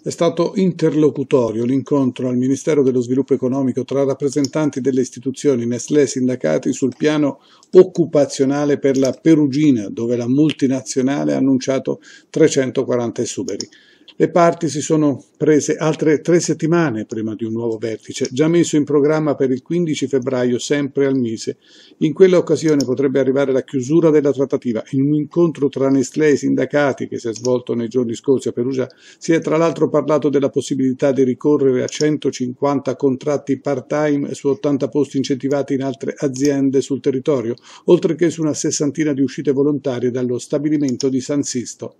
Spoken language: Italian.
È stato interlocutorio l'incontro al Ministero dello Sviluppo Economico tra rappresentanti delle istituzioni Nestlé e sindacati sul piano occupazionale per la Perugina, dove la multinazionale ha annunciato 340 esuberi. Le parti si sono prese altre tre settimane prima di un nuovo vertice, già messo in programma per il 15 febbraio, sempre al Mise. In quella occasione potrebbe arrivare la chiusura della trattativa. In un incontro tra Nestlé e i sindacati, che si è svolto nei giorni scorsi a Perugia, si è tra l'altro parlato della possibilità di ricorrere a 150 contratti part-time su 80 posti incentivati in altre aziende sul territorio, oltre che su una sessantina di uscite volontarie dallo stabilimento di San Sisto.